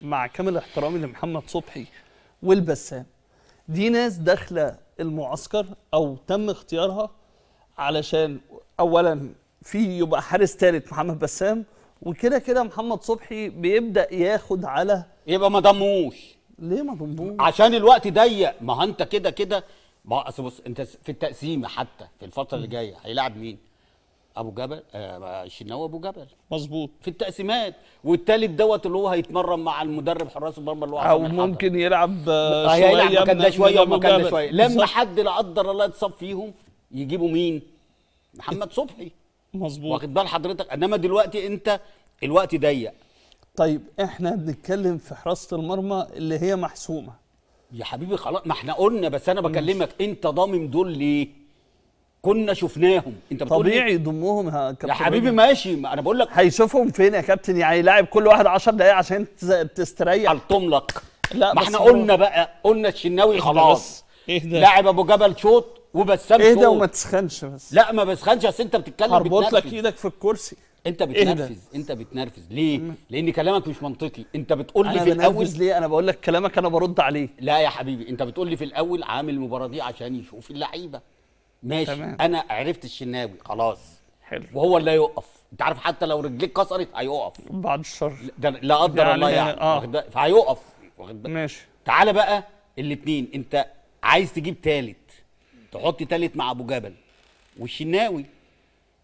مع كامل احترامي لمحمد صبحي والبسام دي ناس داخله المعسكر او تم اختيارها علشان اولا في يبقى حارس ثالث محمد بسام وكده كده محمد صبحي بيبدا ياخد على يبقى ما ضموش ليه ما ضموش عشان الوقت ضيق ما انت كده كده ما اصل بص انت في التقسيمه حتى في الفتره اللي جايه هيلاعب مين ابو جبل آه الشناوي ابو جبل مظبوط في التقسيمات والتالت دوت اللي هو هيتمرن مع المدرب حراس المرمى اللي هو او ممكن حضر. يلعب آه، شويه هيلعب مكان ده شويه ومكان ده شويه لما حد لا قدر الله يتصاب فيهم يجيبوا مين؟ محمد صبحي مظبوط واخد بال حضرتك انما دلوقتي انت الوقت ضيق طيب احنا بنتكلم في حراسه المرمى اللي هي محسومه يا حبيبي خلاص ما احنا قلنا بس انا بكلمك انت ضامن دول ليه؟ كنا شفناهم انت بتقول طبيعي يضمهم يا كابتن يا حبيبي ماشي ما انا بقول لك هيشوفهم فين يا كابتن يعني لاعب كل واحد 10 دقائق عشان تستريح الطملق لا ما احنا قلنا بقى قلنا الشناوي إيه خلاص اهدى لاعب ابو جبل شوط وبسام إيه شوط اهدى وما تسخنش بس لا ما بسخنش اصل انت بتتكلم هربط لك ايدك في الكرسي انت إيه بتنرفز إهدى. انت بتنرفز ليه لان كلامك مش منطقي انت بتقول لي في الاول ليه انا بقول لك كلامك انا برد عليه لا يا حبيبي انت بتقول لي في الاول عامل المباراه دي عشان يشوف اللعيبه ماشي تمام. انا عرفت الشناوي خلاص حلو وهو اللي هيقف انت عارف حتى لو رجليك كسرت هيقف بعد الشر لا قدر يعني الله يعني آه. فهيقف واخد بالك ماشي تعالى بقى الاثنين انت عايز تجيب ثالث تحط ثالث مع ابو جبل والشناوي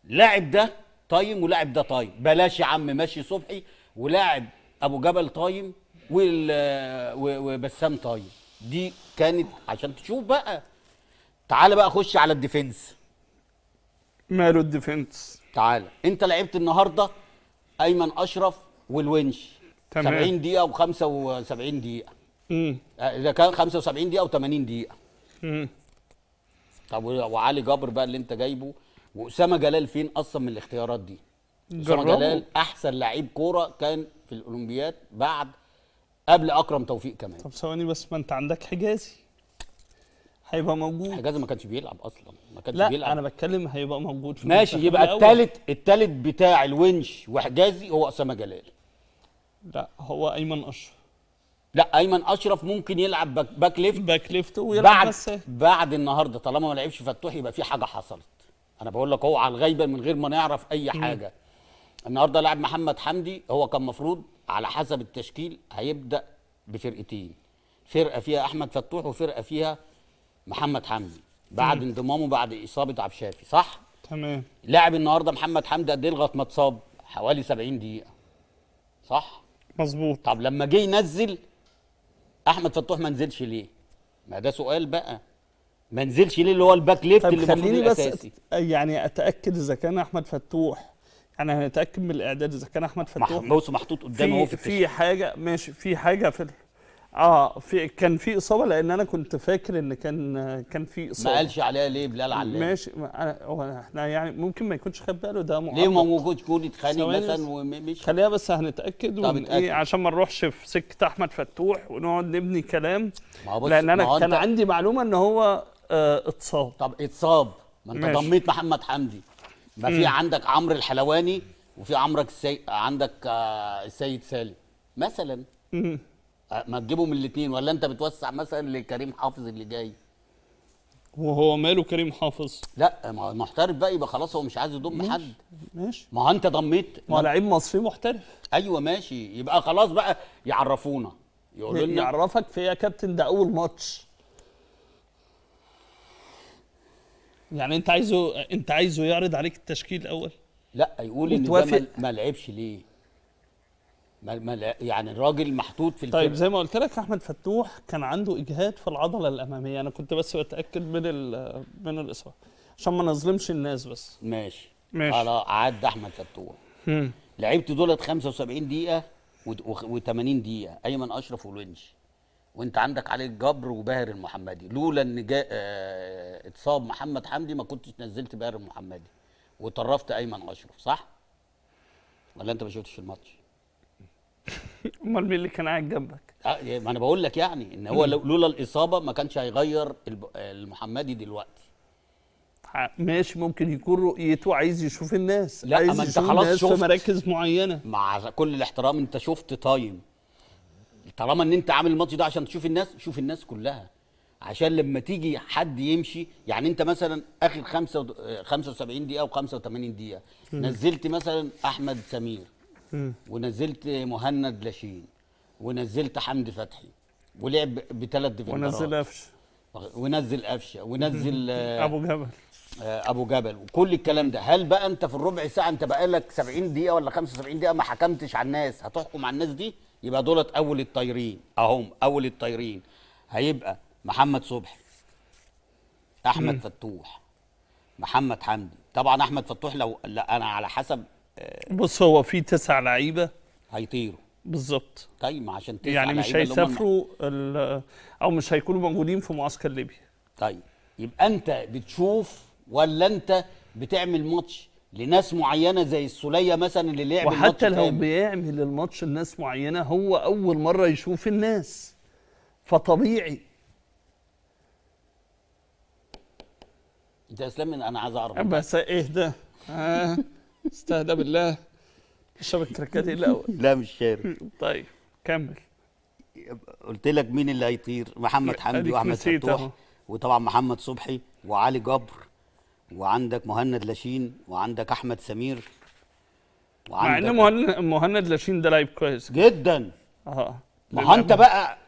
لاعب ده طايم ولاعب ده طايم بلاش يا عم ماشي صبحي ولاعب ابو جبل طايم وبسام طايم دي كانت عشان تشوف بقى تعال بقى خش على الديفنس ماله الديفنس تعال انت لعبت النهارده ايمن اشرف والونش تمام 70 دقيقه و75 دقيقه امم اذا كان 75 دقيقه و80 دقيقه امم طب وعلي جبر بقى اللي انت جايبه واسامه جلال فين اصلا من الاختيارات دي اسامه جلال احسن لعيب كوره كان في الاولمبياد بعد قبل اكرم توفيق كمان طب ثواني بس ما انت عندك حجازي هيبقى موجود حجازي ما كانش بيلعب اصلا ما كانش لا بيلعب انا بتكلم هيبقى موجود في ماشي يبقى الثالث الثالث بتاع الونش وحجازي هو اسامه جلال لا هو ايمن اشرف لا ايمن اشرف ممكن يلعب باك, باك ليفت باك ليفت ويلعب بعد بس بعد النهارده طالما ما لعبش فتوح يبقى في حاجه حصلت انا بقول لك هو على الغيبه من غير ما نعرف اي حاجه م. النهارده لعب محمد حمدي هو كان مفروض على حسب التشكيل هيبدا بفرقتين فرقه فيها احمد فتوح وفرقه فيها محمد حمدي بعد انضمامه بعد اصابه عبد الشافي صح تمام لاعب النهارده محمد حمدي قد ايه لغايه ما اتصاب حوالي 70 دقيقه صح مظبوط طب لما جه ينزل احمد فتوح ما نزلش ليه ما ده سؤال بقى ما نزلش ليه اللي هو الباك ليفت طيب اللي المفروض الاساسي يعني اتاكد اذا كان احمد فتوح يعني هنتاكد من الاعداد اذا كان احمد فتوح بص محطوط قدامه في, في, في حاجه ماشي في حاجه في اه في كان في اصابه لان انا كنت فاكر ان كان كان في اصابه ما قالش عليها ليه بلال علام ماشي هو احنا يعني ممكن ما يكونش خد باله ده معقد ليه ما موجود كوني اتخانق مثلا ومش خليها بس هنتاكد ون... إيه عشان ما نروحش في سكه احمد فتوح ونقعد نبني كلام ما لان انا كان عندي معلومه ان هو اه اتصاب طب اتصاب ما انت ضميت محمد حمدي ما في عندك عمرو الحلواني وفي عمرك السي... عندك آه السيد سالم مثلا مم. ما تجيبهم الاثنين ولا انت بتوسع مثلا لكريم حافظ اللي جاي وهو ماله كريم حافظ لا ما محترف بقى يبقى خلاص هو مش عايز يضم حد ماشي ما انت ضميت ما لعيب مصري محترف ايوه ماشي يبقى خلاص بقى يعرفونا يقولوا لنا يعرفك في يا كابتن ده اول ماتش يعني انت عايزه انت عايزه يعرض عليك التشكيل الاول لا يقول ان ده ما لعبش ليه يعني الراجل محطوط في الفرق. طيب زي ما قلت لك احمد فتوح كان عنده اجهاد في العضله الاماميه انا كنت بس بتاكد من من الاصابه عشان ما نظلمش الناس بس ماشي ماشي على عد احمد فتوح لعبت دولت 75 دقيقه و80 دقيقه ايمن اشرف ولونش وانت عندك علي الجبر وباهر المحمدي لولا ان جاء آه، اتصاب محمد حمدي ما كنتش نزلت باهر المحمدي وطرفت ايمن اشرف صح ولا انت ما شفتش الماتش امال مين اللي كان قاعد جنبك؟ آه، إيه، ما انا بقول لك يعني ان هو لولا الاصابه ما كانش هيغير المحمدي دلوقتي ماشي ممكن يكون رؤيته عايز يشوف الناس لا عايز ما انت خلاص شفت في مراكز معينه مع كل الاحترام انت شفت تايم طالما ان انت عامل الماتش ده عشان تشوف الناس شوف الناس كلها عشان لما تيجي حد يمشي يعني انت مثلا اخر 75 آه، دقيقه و85 دقيقه نزلت مثلا احمد سمير ونزلت مهند لاشين ونزلت حمدي فتحي ولعب بثلاث ديفندرات ونزل قفشه ونزل قفشه آه، ونزل ابو جبل آه، ابو جبل وكل الكلام ده هل بقى انت في الربع ساعه انت بقى لك 70 دقيقه ولا 75 دقيقه ما حكمتش على الناس هتحكم على الناس دي يبقى دولت اول الطايرين اهم اول الطايرين هيبقى محمد صبحي احمد فتوح محمد حمدي طبعا احمد فتوح لو لا انا على حسب بص هو في تسع لعيبه هيطيروا بالظبط طيب عشان تسع يعني مش هيسافروا او مش هيكونوا موجودين في معسكر ليبيا طيب يبقى انت بتشوف ولا انت بتعمل ماتش لناس معينه زي السوليه مثلا اللي لعب وحتى لو كامل. بيعمل الماتش لناس معينه هو اول مره يشوف الناس فطبيعي انت يا اسلام انا عايز اعرف بس ايه ده آه. استهدى بالله الشبك الكركاتي الاول لا مش شارك طيب كمل قلت لك مين اللي هيطير محمد حمدي واحمد فتوح وطبعا محمد صبحي وعلي جبر وعندك مهند لاشين وعندك احمد سمير وعندك مع ان مهند لاشين ده لعيب كويس جدا اه ما هو انت بقى